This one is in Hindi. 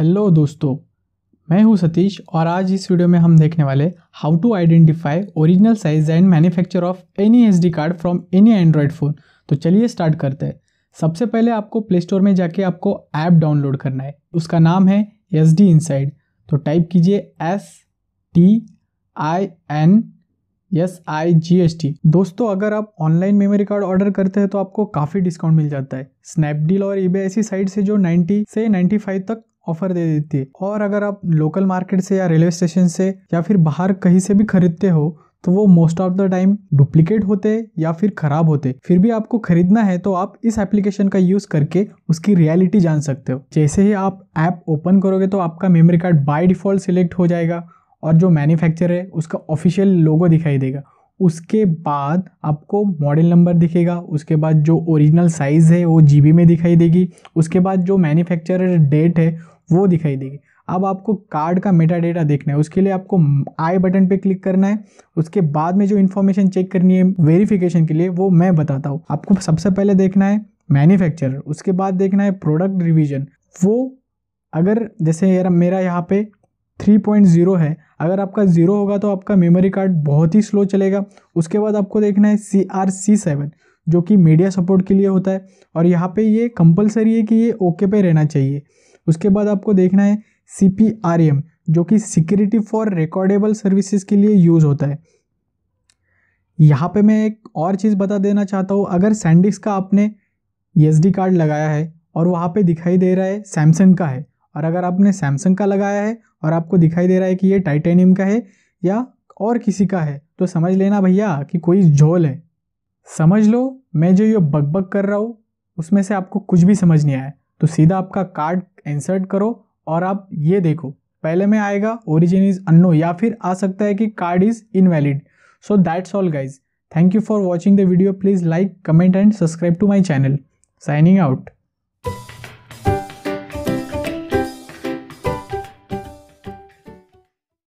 हेलो दोस्तों मैं हूं सतीश और आज इस वीडियो में हम देखने वाले how to identify original size and manufacture of any SD card from any Android phone तो चलिए स्टार्ट करते हैं सबसे पहले आपको प्ले स्टोर में जाके आपको ऐप डाउनलोड करना है उसका नाम है एस डी इनसाइड तो टाइप कीजिए S T I N S I G S T दोस्तों अगर आप ऑनलाइन मेमोरी कार्ड ऑर्डर करते हैं तो आपको काफ़ी डिस्काउंट मिल जाता है स्नैपडील और ईबे ऐसी साइट से जो 90 से 95 तक ऑफर दे देती है और अगर आप लोकल मार्केट से या रेलवे स्टेशन से या फिर बाहर कहीं से भी खरीदते हो तो वो most of the time duplicate होते या फिर खराब होते फिर भी आपको खरीदना है तो आप इस एप्लीकेशन का यूज करके उसकी रियलिटी जान सकते हो जैसे ही आप ऐप ओपन करोगे तो आपका memory card by default select हो जाएगा और जो मैन्युफैक्चर है उसका ऑफिशियल लोगो दिखाई देगा उसके बाद आपको मॉडल नंबर दिखेगा उसके बाद जो ओरिजिनल साइज़ है वो जीबी में दिखाई देगी उसके बाद जो मैन्युफैक्चरर डेट है वो दिखाई देगी अब आपको कार्ड का मेटा डेटा देखना है उसके लिए आपको आई बटन पे क्लिक करना है उसके बाद में जो इन्फॉर्मेशन चेक करनी है वेरीफिकेशन के लिए वो मैं बताता हूँ आपको सबसे पहले देखना है मैन्युफैक्चर उसके बाद देखना है प्रोडक्ट रिविजन वो अगर जैसे मेरा यहाँ पे 3.0 है अगर आपका ज़ीरो होगा तो आपका मेमोरी कार्ड बहुत ही स्लो चलेगा उसके बाद आपको देखना है सी आर सी सेवन जो कि मीडिया सपोर्ट के लिए होता है और यहाँ पे ये कंपलसरी है कि ये ओके पे रहना चाहिए उसके बाद आपको देखना है सी पी आर एम जो कि सिक्योरिटी फॉर रिकॉर्डेबल सर्विसेज के लिए यूज़ होता है यहाँ पे मैं एक और चीज़ बता देना चाहता हूँ अगर सैंडिक्स का आपने एस e कार्ड लगाया है और वहाँ पे दिखाई दे रहा है सैमसंग का है और अगर आपने सैमसंग का लगाया है और आपको दिखाई दे रहा है कि ये टाइटेनियम का है या और किसी का है तो समझ लेना भैया कि कोई झोल है समझ लो मैं जो ये बकबक कर रहा हूँ उसमें से आपको कुछ भी समझ नहीं आया तो सीधा आपका कार्ड इंसर्ट करो और आप ये देखो पहले में आएगा ओरिजिन इज अनो या फिर आ सकता है कि card is invalid so that's all guys thank you for watching the video please like comment and subscribe to my channel signing out